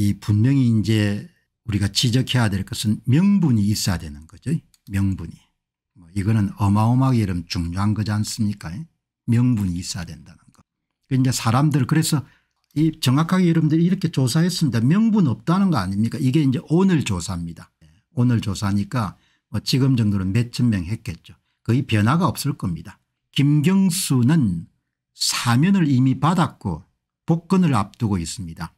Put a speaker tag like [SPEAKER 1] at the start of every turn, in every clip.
[SPEAKER 1] 이 분명히 이제 우리가 지적해야 될 것은 명분이 있어야 되는 거죠. 명분이. 뭐 이거는 어마어마하게 이런 중요한 거지 않습니까? 명분이 있어야 된다는 거. 그러니까 사람들 그래서 이 정확하게 여러분들이 이렇게 조사했습니다. 명분 없다는 거 아닙니까? 이게 이제 오늘 조사입니다. 오늘 조사니까 뭐 지금 정도는 몇천명 했겠죠. 거의 변화가 없을 겁니다. 김경수는 사면을 이미 받았고 복권을 앞두고 있습니다.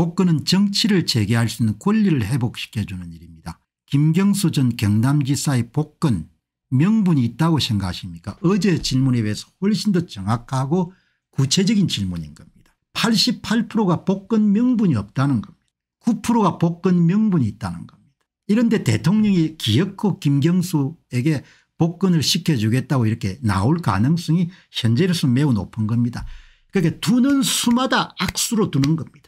[SPEAKER 1] 복근은 정치를 재개할 수 있는 권리를 회복시켜주는 일입니다. 김경수 전 경남지사의 복근 명분이 있다고 생각하십니까 어제 질문에 비해서 훨씬 더 정확하고 구체적인 질문인 겁니다. 88%가 복근 명분이 없다는 겁니다. 9%가 복근 명분이 있다는 겁니다. 이런데 대통령이 기어코 김경수에게 복근을 시켜주겠다고 이렇게 나올 가능성이 현재로서 는 매우 높은 겁니다. 그러니까 두는 수마다 악수로 두는 겁니다.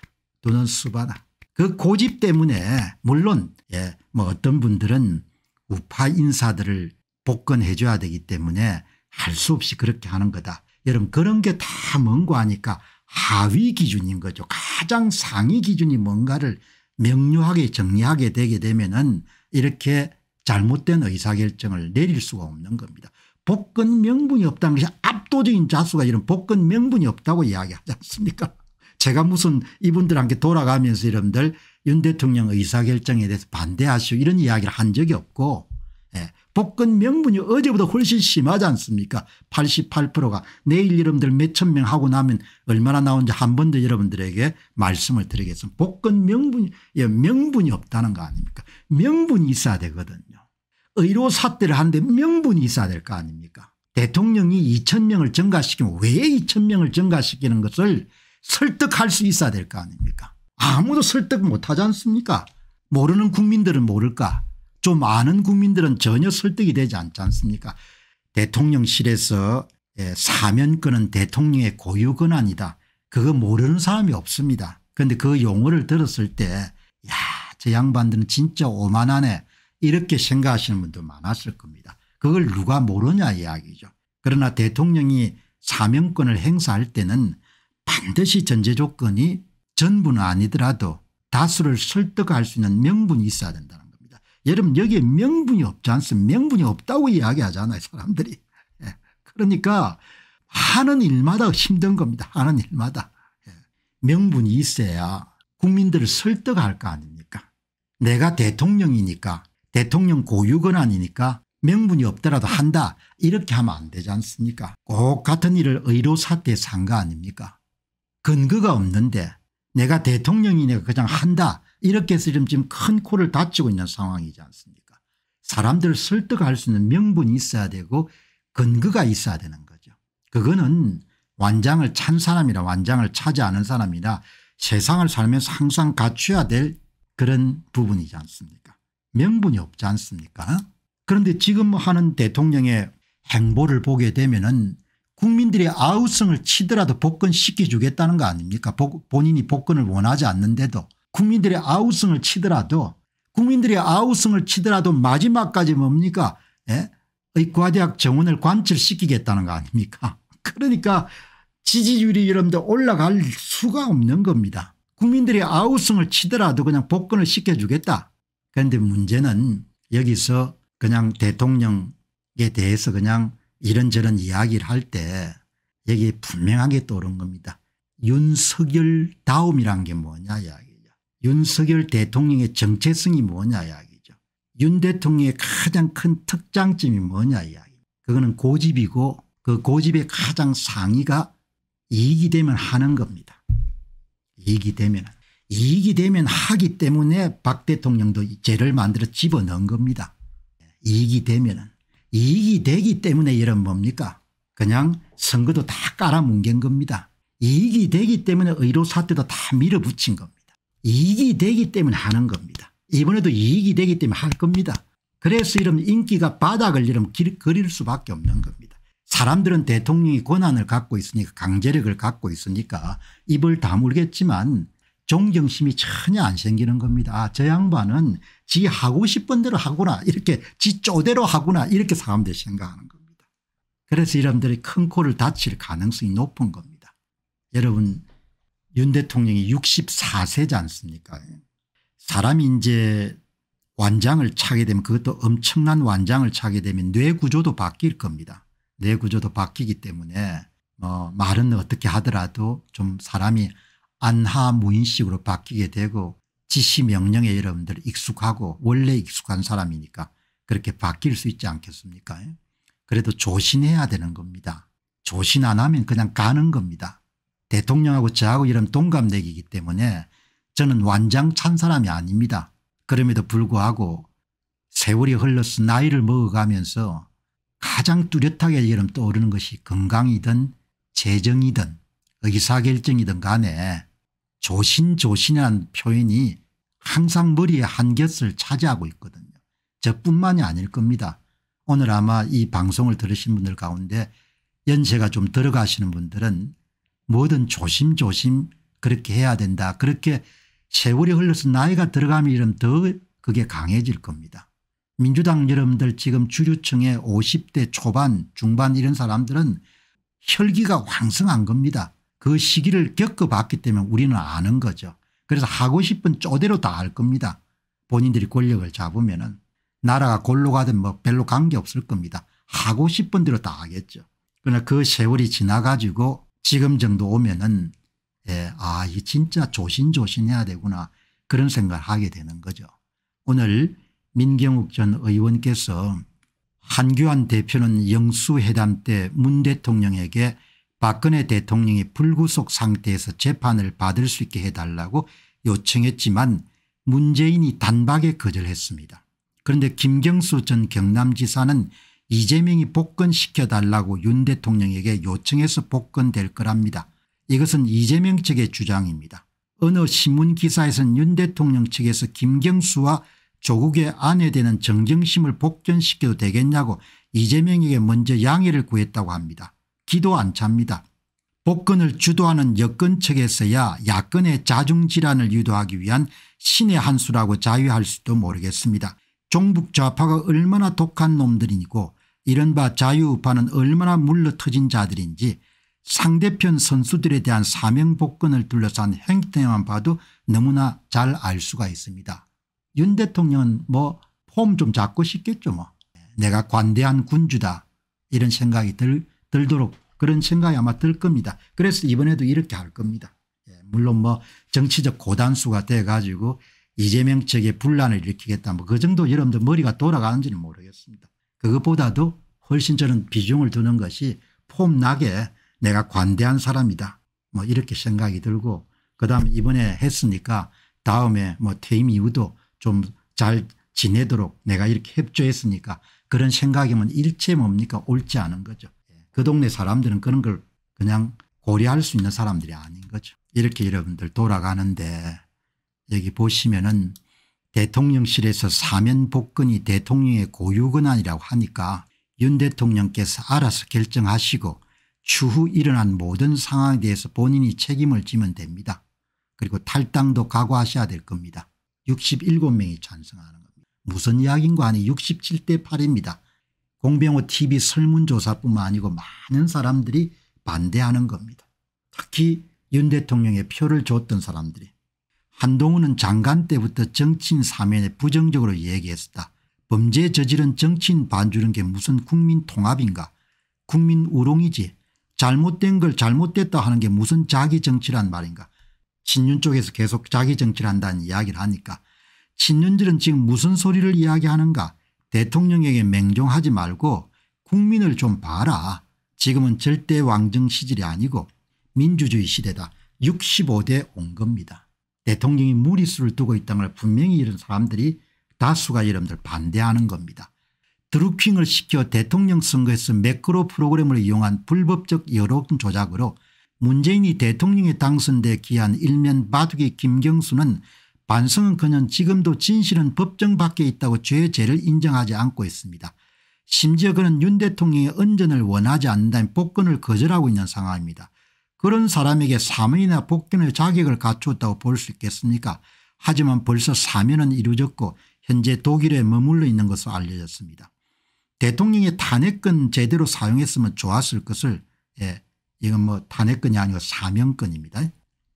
[SPEAKER 1] 또는 수바다. 그 고집 때문에 물론 예, 뭐 어떤 분들은 우파 인사들을 복권해 줘야 되기 때문에 할 수 없이 그렇게 하는 거다. 여러분 그런 게 다 뭔고 하니까 하위 기준인 거죠. 가장 상위 기준이 뭔가를 명료하게 정리하게 되게 되면은 이렇게 잘못된 의사결정을 내릴 수가 없는 겁니다. 복권 명분이 없다는 것이 압도적인 자수가 이런 복권 명분이 없다고 이야기하지 않습니까 제가 무슨 이분들한테 돌아가면서 여러분들 윤 대통령 의사결정에 대해서 반대하시오 이런 이야기를 한 적이 없고 예. 복근 명분이 어제보다 훨씬 심하지 않습니까 88%가 내일 여러분들 몇 천 명 하고 나면 얼마나 나온지 한번도 여러분들에게 말씀을 드리겠습니다. 복근 명분이 예, 명분이 없다는 거 아닙니까 명분이 있어야 되거든요. 의료 사태를 하는데 명분이 있어야 될 거 아닙니까 대통령이 2천 명을 증가시키면 왜 2천 명을 증가시키는 것을 설득할 수 있어야 될 거 아닙니까 아무도 설득 못하지 않습니까 모르는 국민들은 모를까 좀 아는 국민들은 전혀 설득이 되지 않지 않습니까 대통령실에서 예, 사면권은 대통령의 고유 권한이다 그거 모르는 사람이 없습니다 그런데 그 용어를 들었을 때야저 양반들은 진짜 오만하네 이렇게 생각하시는 분도 많았을 겁니다. 그걸 누가 모르냐 이야기죠. 그러나 대통령이 사명권을 행사할 때는 반드시 전제 조건이 전부는 아니더라도 다수를 설득할 수 있는 명분이 있어야 된다는 겁니다. 여러분 여기에 명분이 없지 않습니까 명분이 없다고 이야기하잖아요 사람들이. 예. 그러니까 하는 일마다 힘든 겁니다. 하는 일마다. 예. 명분이 있어야 국민들을 설득할 거 아닙니까 내가 대통령이니까 대통령 고유권한이니까 명분이 없더라도 한다 이렇게 하면 안 되지 않습니까 꼭 같은 일을 의료사태에 산거 아닙니까 근거가 없는데 내가 대통령이니까 그냥 한다 이렇게 해서 지금 큰 코를 다치고 있는 상황이지 않습니까 사람들을 설득할 수 있는 명분이 있어야 되고 근거가 있어야 되는 거죠. 그거는 완장을 찬 사람이라 완장을 차지 않은 사람이라 세상을 살면서 항상 갖춰야 될 그런 부분이지 않습니까 명분이 없지 않습니까 그런데 지금 하는 대통령의 행보를 보게 되면 은 국민들이 아우성을 치더라도 복권시켜 주겠다는 거 아닙니까 본인이 복권을 원하지 않는데도 국민들의 아우성을 치더라도 국민들의 아우성을 치더라도 마지막까지 뭡니까 예? 의과대학 정원을 관철시키겠다는 거 아닙니까 그러니까 지지율이 여러분들 올라갈 수가 없는 겁니다. 국민들이 아우성을 치더라도 그냥 복권을 시켜주겠다. 그런데 문제는 여기서 그냥 대통령에 대해서 그냥 이런저런 이야기를 할 때 여기 분명하게 떠오른 겁니다. 윤석열 다움이란 게 뭐냐 이야기죠. 윤석열 대통령의 정체성이 뭐냐 이야기죠. 윤 대통령의 가장 큰 특장점이 뭐냐 이야기. 그거는 고집이고 그 고집의 가장 상위가 이익이 되면 하는 겁니다. 이익이 되면 이익이 되면 하기 때문에 박 대통령도 죄를 만들어 집어넣은 겁니다. 이익이 되면은 이익이 되기 때문에 이런 뭡니까 그냥 선거도 다 깔아뭉갠 겁니다. 이익이 되기 때문에 의료사태도 다 밀어붙인 겁니다. 이익이 되기 때문에 하는 겁니다. 이번에도 이익이 되기 때문에 할 겁니다. 그래서 이런 인기가 바닥을 이런 그릴 수밖에 없는 겁니다. 사람들은 대통령이 권한을 갖고 있으니까 강제력을 갖고 있으니까 입을 다물겠지만 존경심이 전혀 안 생기는 겁니다. 아, 저 양반은 지 하고 싶은 대로 하구나 이렇게 지 쪼대로 하구나 이렇게 사람들이 생각하는 겁니다. 그래서 이람들이 큰 코를 다칠 가능성이 높은 겁니다. 여러분 윤 대통령이 64세지 않습니까 사람이 이제 완장을 차게 되면 그것도 엄청난 완장을 차게 되면 뇌 구조도 바뀔 겁니다. 뇌 구조도 바뀌기 때문에 어, 말은 어떻게 하더라도 좀 사람이 안하무인식으로 바뀌게 되고 지시명령에 여러분들 익숙하고 원래 익숙한 사람이니까 그렇게 바뀔 수 있지 않겠습니까 그래도 조신해야 되는 겁니다. 조신안 하면 그냥 가는 겁니다. 대통령하고 저하고 이런 동갑내기이기 때문에 저는 완장 찬 사람이 아닙니다. 그럼에도 불구하고 세월이 흘러서 나이를 먹어가면서 가장 뚜렷하게 여름 떠오르는 것이 건강이든 재정이든 의사결정이든 간에 조신조신한 표현이 항상 머리에한 곁을 차지하고 있거든요. 저뿐만이 아닐 겁니다. 오늘 아마 이 방송을 들으신 분들 가운데 연세가 좀 들어가시는 분들은 뭐든 조심조심 그렇게 해야 된다. 그렇게 세월이 흘러서 나이가 들어가면 이러면 더 그게 강해질 겁니다. 민주당 여러분들 지금 주류층의 50대 초반 중반 이런 사람들은 혈기가 왕성한 겁니다. 그 시기를 겪어봤기 때문에 우리는 아는 거죠. 그래서 하고 싶은 쪼대로 다 할 겁니다. 본인들이 권력을 잡으면 은 나라가 골로 가든 뭐 별로 관계없을 겁니다. 하고 싶은 대로 다 하겠죠. 그러나 그 세월이 지나가지고 지금 정도 오면은 예, 아, 이 진짜 조신조신해야 되구나 그런 생각을 하게 되는 거죠. 오늘 민경욱 전 의원께서 한규환 대표는 영수회담 때 문 대통령에게 박근혜 대통령이 불구속 상태에서 재판을 받을 수 있게 해달라고 요청했지만 문재인이 단박에 거절했습니다. 그런데 김경수 전 경남지사는 이재명이 복권시켜달라고 윤 대통령에게 요청해서 복권될 거랍니다. 이것은 이재명 측의 주장입니다. 어느 신문기사에서는 윤 대통령 측에서 김경수와 조국의 아내 되는 정정심을 복전시켜도 되겠냐고 이재명에게 먼저 양해를 구했다고 합니다. 기도 안차입니다. 복근을 주도하는 여권 측에서야 야권의 자중질환을 유도하기 위한 신의 한 수라고 자유할 수도 모르겠습니다. 종북 좌파가 얼마나 독한 놈들이고 이른바 자유우파는 얼마나 물러터진 자들인지 상대편 선수들에 대한 사명복권을 둘러싼 행태만 봐도 너무나 잘 알 수가 있습니다. 윤 대통령은 뭐 폼 좀 잡고 싶겠죠 뭐. 내가 관대한 군주다 이런 생각이 들, 들도록 그런 생각이 아마 들 겁니다. 그래서 이번에도 이렇게 할 겁니다. 예, 물론 뭐 정치적 고단수가 돼 가지고 이재명 측에 분란을 일으키겠다 뭐 그 정도 여러분들 머리가 돌아가는지는 모르겠습니다. 그것보다도 훨씬 저는 비중을 두는 것이 폼나게 내가 관대한 사람이다 뭐 이렇게 생각이 들고 그다음에 이번에 했으니까 다음에 뭐 퇴임 이후도 좀 잘 지내도록 내가 이렇게 협조했으니까 그런 생각이면 일체 뭡니까 옳지 않은 거죠. 그 동네 사람들은 그런 걸 그냥 고려할 수 있는 사람들이 아닌 거죠. 이렇게 여러분들 돌아가는데 여기 보시면은 대통령실에서 사면 복근이 대통령의 고유 권한이라고 하니까 윤 대통령께서 알아서 결정하시고 추후 일어난 모든 상황에 대해서 본인이 책임을 지면 됩니다. 그리고 탈당도 각오하셔야 될 겁니다. 67명이 찬성하는 겁니다. 무슨 이야기인가 하니 67대 8입니다. 공병호 tv 설문조사뿐만 아니고 많은 사람들이 반대하는 겁니다. 특히 윤 대통령의 표를 줬던 사람들이 한동훈은 장관 때부터 정치인 사면에 부정적으로 얘기했었다. 범죄 저지른 정치인 반주는 게 무슨 국민 통합인가 국민 우롱이지 잘못된 걸 잘못됐다 하는 게 무슨 자기 정치란 말인가 친윤 쪽에서 계속 자기 정치를 한다는 이야기를 하니까 친윤들은 지금 무슨 소리를 이야기하는가 대통령에게 맹종하지 말고 국민을 좀 봐라. 지금은 절대 왕정 시절이 아니고 민주주의 시대다. 65대 온 겁니다. 대통령이 무리수를 두고 있다는 걸 분명히 이런 사람들이 다수가 여러분들 반대하는 겁니다. 드루킹을 시켜 대통령 선거에서 매크로 프로그램을 이용한 불법적 여론 조작으로 문재인이 대통령에 당선돼 기한 일면 바둑의 김경수는 반성은 그는 지금도 진실은 법정 밖에 있다고 죄의 죄를 인정하지 않고 있습니다. 심지어 그는 윤 대통령의 언전을 원하지 않는다는 복권을 거절하고 있는 상황입니다. 그런 사람에게 사면이나 복권의 자격을 갖추었다고 볼 수 있겠습니까 하지만 벌써 사면은 이루어졌고 현재 독일에 머물러 있는 것으로 알려졌습니다. 대통령이 탄핵권 제대로 사용했으면 좋았을 것을 예, 이건 뭐 탄핵권이 아니고 사면권입니다.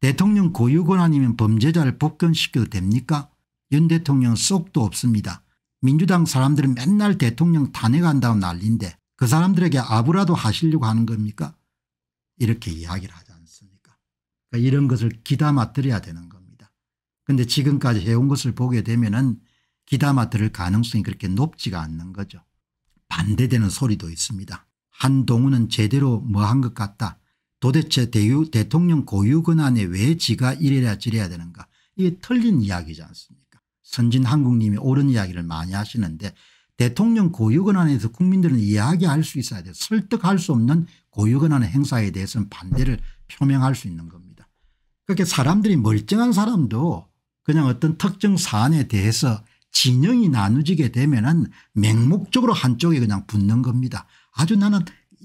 [SPEAKER 1] 대통령 고유권 한이면 범죄자를 복권시켜도 됩니까? 윤 대통령은 쏙도 없습니다. 민주당 사람들은 맨날 대통령 탄핵한다고 난리인데 그 사람들에게 아부라도 하시려고 하는 겁니까? 이렇게 이야기를 하지 않습니까? 그러니까 이런 것을 기다맞들여야 되는 겁니다. 그런데 지금까지 해온 것을 보게 되면 은 기다맞들을 가능성이 그렇게 높지가 않는 거죠. 반대되는 소리도 있습니다. 한동훈은 제대로 뭐 한 것 같다. 도대체 대유, 대통령 고유 권한에 왜 지가 이래야 저래야 되는가 이게 틀린 이야기지 않습니까 선진한국님이 옳은 이야기를 많이 하시는데 대통령 고유 권한에서 국민들은 이야기할 수 있어야 돼요 설득할 수 없는 고유 권한의 행사에 대해서는 반대를 표명할 수 있는 겁니다 그렇게 사람들이 멀쩡한 사람도 그냥 어떤 특정 사안에 대해서 진영이 나누지게 되면 은 맹목적으로 한쪽에 그냥 붙는 겁니다 아주 나는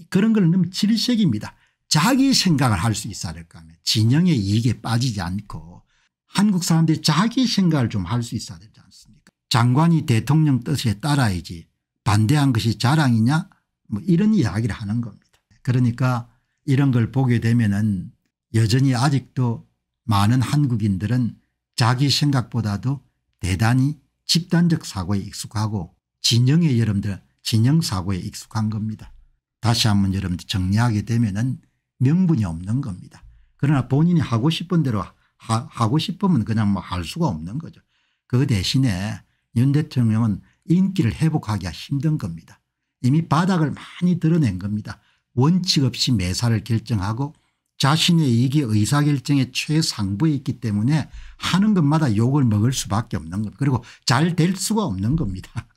[SPEAKER 1] 그런 걸 너무 질색입니다 자기 생각을 할 수 있어야 될거 아니에요. 진영의 이익에 빠지지 않고 한국 사람들이 자기 생각을 좀 할 수 있어야 되지 않습니까 장관이 대통령 뜻에 따라야지 반대한 것이 자랑이냐 뭐 이런 이야기를 하는 겁니다. 그러니까 이런 걸 보게 되면 은 여전히 아직도 많은 한국인들은 자기 생각보다도 대단히 집단적 사고에 익숙하고 진영의 여러분들 진영 사고에 익숙한 겁니다. 다시 한번 여러분들 정리하게 되면 은 명분이 없는 겁니다. 그러나 본인이 하고 싶은 대로 하, 하고 싶으면 그냥 뭐 할 수가 없는 거죠. 그 대신에 윤 대통령은 인기를 회복하기가 힘든 겁니다. 이미 바닥을 많이 드러낸 겁니다. 원칙 없이 매사를 결정하고 자신의 이익이 의사결정의 최상부에 있기 때문에 하는 것마다 욕을 먹을 수밖에 없는 겁니다. 그리고 잘 될 수가 없는 겁니다.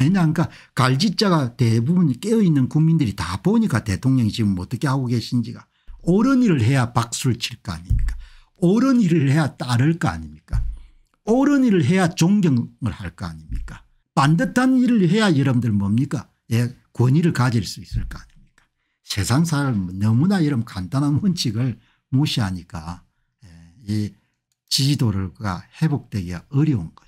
[SPEAKER 1] 왜냐하면 니까 그러니까 갈짓자가 대부분 깨어있는 국민들이 다 보니까 대통령이 지금 어떻게 하고 계신지가 옳은 일을 해야 박수를 칠 거 아닙니까 옳은 일을 해야 따를 거 아닙니까 옳은 일을 해야 존경을 할 거 아닙니까 반듯한 일을 해야 여러분들 뭡니까 예, 권위를 가질 수 있을 거 아닙니까 세상 사람 너무나 이런 간단한 원칙을 무시하니까 예, 이 지지도가 회복되기가 어려운 거죠.